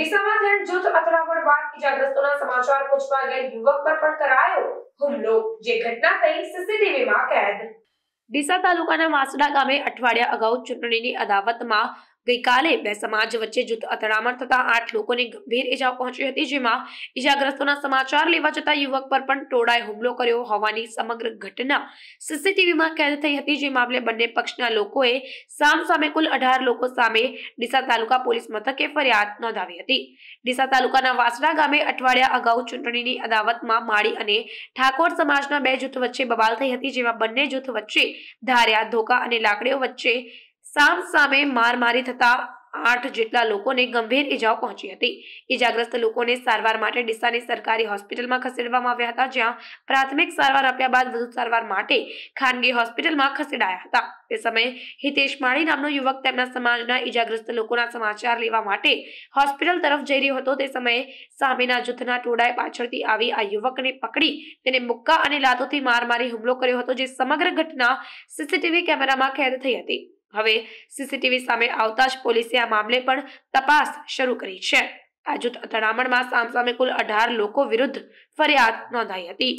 ડીસામાં ધ્યાન જૂથ અથડામણ બાદ ઇજાગ્રસ્તોના સમાચાર પૂછવા ગયેલ યુવક પર પણ કરાયો હુમલો જે ઘટના થઈ સીસીટીવીમાં કેદ ડીસા તાલુકાના વાસડા ગામે અઠવાડિયા અગાઉ ચૂંટણીની અદાવતમાં ગઈકાલે બે સમાજ વચ્ચે જૂથ અથડામણ થતા આઠ લોકોને ગંભીર ઈજા પહોંચી હતી જેમાં ઈજાગ્રસ્તોના સમાચાર લેવા જતા યુવક પર પણ ટોળાએ હુમલો કર્યો હોવાની સમગ્ર ઘટના સીસીટીવીમાં કેદ થઈ હતી જે મામલે બંને પક્ષના લોકોએ સામે કુલ અઢાર લોકો સામે ડીસા તાલુકા પોલીસ મથકે ફરિયાદ નોંધાવી હતી ડીસા તાલુકાના વાસડા ગામે અઠવાડિયા અગાઉ ચૂંટણીની અદાવતમાં માળી અને ઠાકોર સમાજના બે જૂથ વચ્ચે બબાલ થઈ હતી જેમાં બંને જૂથ વચ્ચે ધાર્યા ધોકા અને લાકડીઓ વચ્ચે સામ સામે મારમારી થતા આઠ જેટલા લોકોને ગંભીર ઈજાઓ પહોંચી હતી ઈજાગ્રસ્ત લોકોને સારવાર માટે ડીસાની સરકારી હોસ્પિટલમાં ખસેડવામાં આવ્યા હતા જ્યાં પ્રાથમિક સારવાર આપ્યા બાદ વધુ સારવાર માટે ખાનગી હોસ્પિટલમાં ખસેડાયા હતા તે સમયે હિતેશ માળી નામનો યુવક તેમના સમાજના ઈજાગ્રસ્ત લોકોના સમાચાર લેવા માટે હોસ્પિટલ તરફ જઈ રહ્યો હતો તે સમયે સામેના જૂથના ટોળાએ પાછળથી આવી આ યુવકને પકડી તેને મુક્કા અને લાતોથી માર મારી હુમલો કર્યો હતો જે સમગ્ર ઘટના સીસીટીવી કેમેરામાં કેદ થઈ હતી હવે સીસીટીવી સામે આવતા જ પોલીસે આ મામલે પણ તપાસ શરૂ કરી છે આ જૂથ અથડામણમાં સામસામે કુલ અઢાર લોકો વિરુદ્ધ ફરિયાદ નોંધાઈ હતી